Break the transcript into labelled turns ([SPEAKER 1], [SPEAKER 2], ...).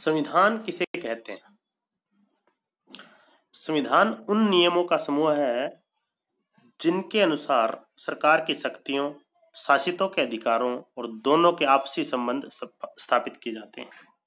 [SPEAKER 1] संविधान किसे कहते हैं संविधान उन नियमों का समूह है जिनके अनुसार सरकार की शक्तियों शासितों के अधिकारों और दोनों के आपसी संबंध स्थापित किए जाते हैं